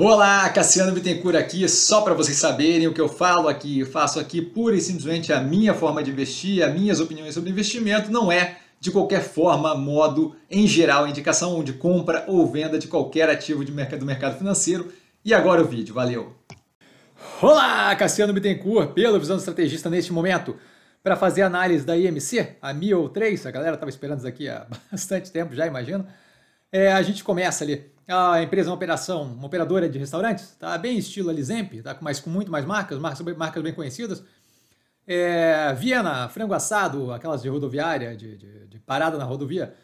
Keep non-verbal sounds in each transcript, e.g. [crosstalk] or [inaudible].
Olá, Cassiano Bittencourt aqui, só para vocês saberem o que eu falo aqui, eu faço aqui pura e simplesmente a minha forma de investir, as minhas opiniões sobre investimento, não é de qualquer forma, modo, em geral, indicação de compra ou venda de qualquer ativo de mercado, do mercado financeiro. E agora o vídeo, valeu! Olá, Cassiano Bittencourt, pelo Visão Estrategista neste momento, para fazer análise da IMC, a MIO3, a galera estava esperando isso aqui há [laughs] bastante tempo já, imagino é, a gente começa ali. A empresa é uma operação, uma operadora de restaurantes, tá bem estilo Alisemp, tá? Mas com muito mais marcas, marcas, marcas bem conhecidas. É, Viena, frango assado, aquelas de rodoviária, de, de, de, parada na rodovia.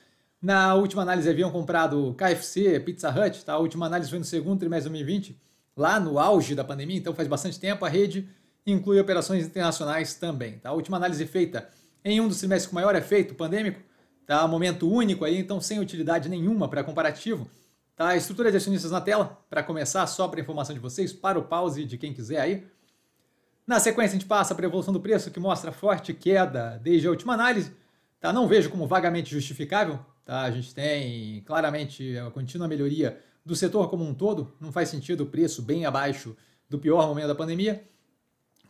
Na última análise haviam comprado KFC, Pizza Hut, tá? A última análise foi no segundo trimestre de 2020, lá no auge da pandemia, então faz bastante tempo. A rede inclui operações internacionais também, tá? A última análise feita em um dos trimestres com maior efeito pandêmico tá? Momento único aí, então sem utilidade nenhuma para comparativo. Tá? Estrutura de acionistas na tela, para começar, só para informação de vocês, para o pause de quem quiser aí. Na sequência, a gente passa para a evolução do preço, que mostra forte queda desde a última análise. Tá? Não vejo como vagamente justificável. Tá? A gente tem claramente a contínua melhoria do setor como um todo. Não faz sentido o preço bem abaixo do pior momento da pandemia.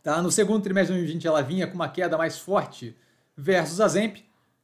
Tá? No segundo trimestre de 2020, ela vinha com uma queda mais forte versus a Zemp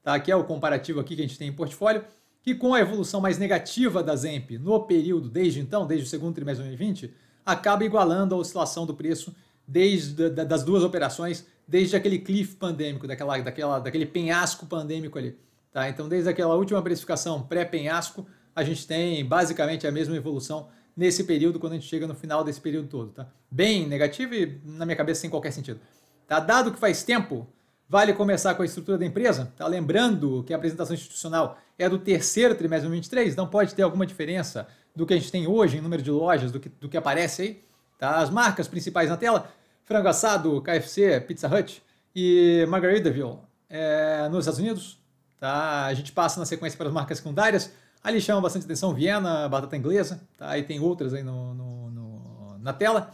tá? que é o comparativo aqui que a gente tem em portfólio, que com a evolução mais negativa da ZEMP no período desde então, desde o segundo trimestre de 2020, acaba igualando a oscilação do preço desde das duas operações, desde aquele cliff pandêmico, daquela, daquela, daquele penhasco pandêmico ali. Tá? Então, desde aquela última precificação pré-penhasco, a gente tem basicamente a mesma evolução nesse período, quando a gente chega no final desse período todo. Tá? Bem negativo e, na minha cabeça, sem qualquer sentido. Tá? Dado que faz tempo Vale começar com a estrutura da empresa? Tá lembrando que a apresentação institucional é do terceiro trimestre de 2023, não então pode ter alguma diferença do que a gente tem hoje em número de lojas, do que, do que aparece aí. Tá? As marcas principais na tela, frango assado, KFC, Pizza Hut e Margaritaville é, nos Estados Unidos. Tá? A gente passa na sequência para as marcas secundárias, ali chama bastante atenção Viena, batata inglesa, tá? e tem outras aí no, no, no na tela.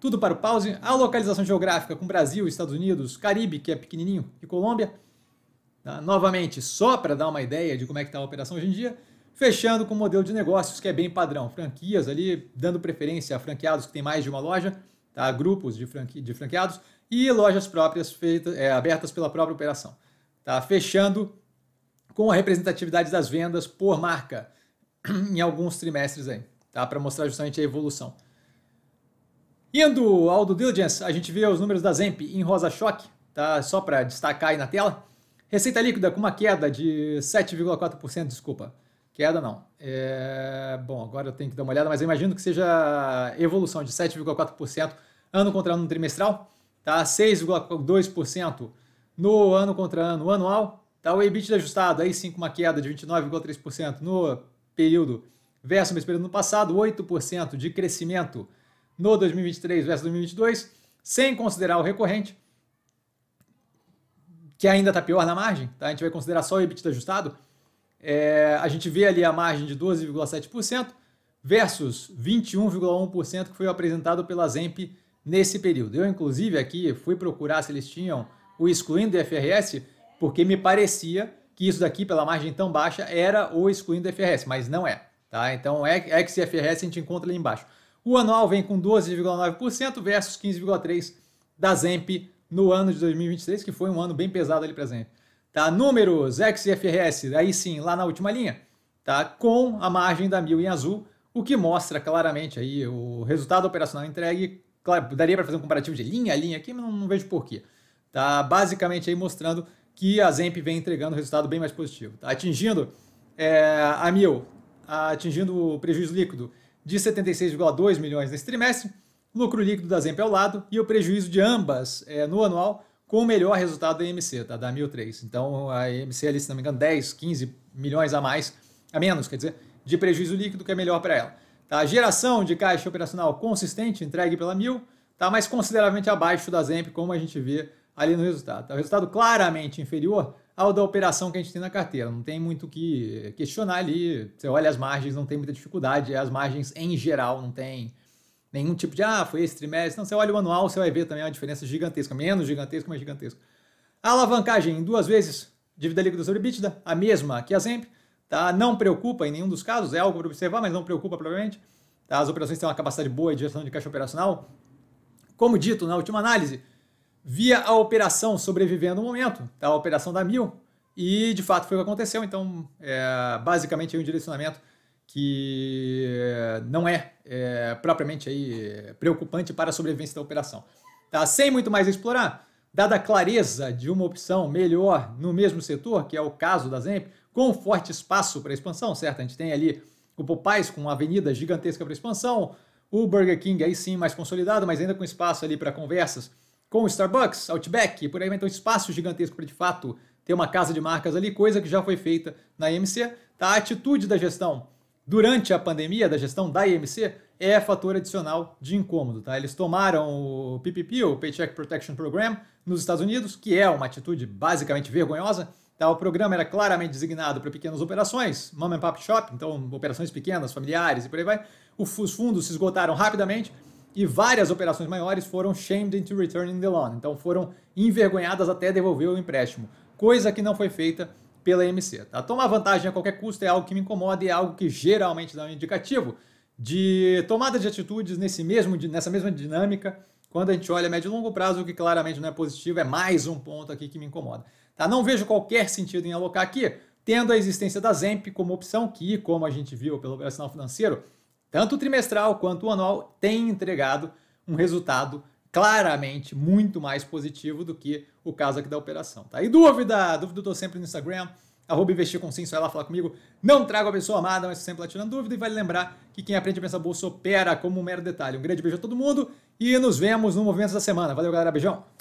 Tudo para o pause, a localização geográfica com Brasil, Estados Unidos, Caribe, que é pequenininho, e Colômbia. Tá? Novamente, só para dar uma ideia de como é que está a operação hoje em dia, fechando com o um modelo de negócios que é bem padrão, franquias ali, dando preferência a franqueados que têm mais de uma loja, tá? grupos de, franqui de franqueados, e lojas próprias feitas, é, abertas pela própria operação. Tá? Fechando com a representatividade das vendas por marca [clears throat] em alguns trimestres aí, tá? para mostrar justamente a evolução. Indo ao do diligence, a gente vê os números da Zemp em rosa choque, tá? Só para destacar aí na tela. Receita líquida com uma queda de 7,4%, desculpa. Queda não. É... Bom, agora eu tenho que dar uma olhada, mas eu imagino que seja evolução de 7,4% ano contra ano no trimestral, tá? 6,2% no ano contra ano anual, tá? O EBIT ajustado aí sim com uma queda de 29,3% no período versus o mesmo período no passado, 8% de crescimento no 2023 versus 2022, sem considerar o recorrente, que ainda está pior na margem, tá? a gente vai considerar só o EBITDA ajustado, é, a gente vê ali a margem de 12,7% versus 21,1% que foi apresentado pela ZEMP nesse período. Eu, inclusive, aqui fui procurar se eles tinham o excluindo do FRS, porque me parecia que isso daqui, pela margem tão baixa, era o excluindo do FRS, mas não é. Tá? Então, é, é que FRS a gente encontra ali embaixo. O anual vem com 12,9% versus 15,3% da Zemp no ano de 2023, que foi um ano bem pesado ali para a Zemp. Tá? Números, XFRS, aí sim, lá na última linha, tá? com a margem da mil em azul, o que mostra claramente aí o resultado operacional entregue. Claro, daria para fazer um comparativo de linha a linha aqui, mas não, não vejo porquê. Tá basicamente aí mostrando que a Zemp vem entregando um resultado bem mais positivo. Tá? Atingindo é, a mil, atingindo o prejuízo líquido de 76,2 milhões nesse trimestre, lucro líquido da Zemp ao lado e o prejuízo de ambas é, no anual com o melhor resultado da EMC, tá? da 1003. Então a EMC ali, se não me engano, 10, 15 milhões a mais, a menos, quer dizer, de prejuízo líquido que é melhor para ela. Tá? Geração de caixa operacional consistente, entregue pela Mil, tá? mas consideravelmente abaixo da Zemp, como a gente vê ali no resultado. Tá? O resultado claramente inferior ao da operação que a gente tem na carteira. Não tem muito o que questionar ali. Você olha as margens, não tem muita dificuldade. As margens em geral não tem nenhum tipo de, ah, foi esse trimestre. Não, você olha o anual, você vai ver também uma diferença gigantesca. Menos gigantesca, mas gigantesca. A alavancagem em duas vezes, dívida líquida sobre EBITDA, a mesma que a sempre. Tá? Não preocupa em nenhum dos casos, é algo para observar, mas não preocupa provavelmente. Tá? As operações têm uma capacidade boa de gestão de caixa operacional. Como dito na última análise, via a operação sobrevivendo o momento, tá? a operação da Mil, e de fato foi o que aconteceu. Então, é, basicamente, é um direcionamento que é, não é, é, propriamente aí é, preocupante para a sobrevivência da operação. Tá? Sem muito mais explorar, dada a clareza de uma opção melhor no mesmo setor, que é o caso da Zemp, com forte espaço para expansão, certo? A gente tem ali o popais com uma avenida gigantesca para expansão, o Burger King aí sim mais consolidado, mas ainda com espaço ali para conversas com o Starbucks, Outback, e por aí vai ter então, um espaço gigantesco para de fato ter uma casa de marcas ali, coisa que já foi feita na IMC. Tá? A atitude da gestão durante a pandemia, da gestão da IMC, é fator adicional de incômodo. Tá? Eles tomaram o PPP, o Paycheck Protection Program, nos Estados Unidos, que é uma atitude basicamente vergonhosa. Tá? O programa era claramente designado para pequenas operações, mom and pop shop, então operações pequenas, familiares e por aí vai. Os fundos se esgotaram rapidamente e várias operações maiores foram shamed into returning the loan, então foram envergonhadas até devolver o empréstimo, coisa que não foi feita pela MC. Tá? Tomar vantagem a qualquer custo é algo que me incomoda e é algo que geralmente dá um indicativo de tomada de atitudes nesse mesmo, nessa mesma dinâmica. Quando a gente olha médio e longo prazo, o que claramente não é positivo, é mais um ponto aqui que me incomoda. Tá? Não vejo qualquer sentido em alocar aqui, tendo a existência da ZEMP como opção que, como a gente viu pelo operacional financeiro, tanto o trimestral quanto o anual, tem entregado um resultado claramente muito mais positivo do que o caso aqui da operação. Tá? E dúvida? Dúvida eu tô sempre no Instagram, arroba investir com vai lá falar comigo. Não trago a pessoa amada, mas sempre lá dúvida. E vale lembrar que quem aprende a pensar bolsa opera como um mero detalhe. Um grande beijo a todo mundo e nos vemos no Movimentos da Semana. Valeu, galera. Beijão!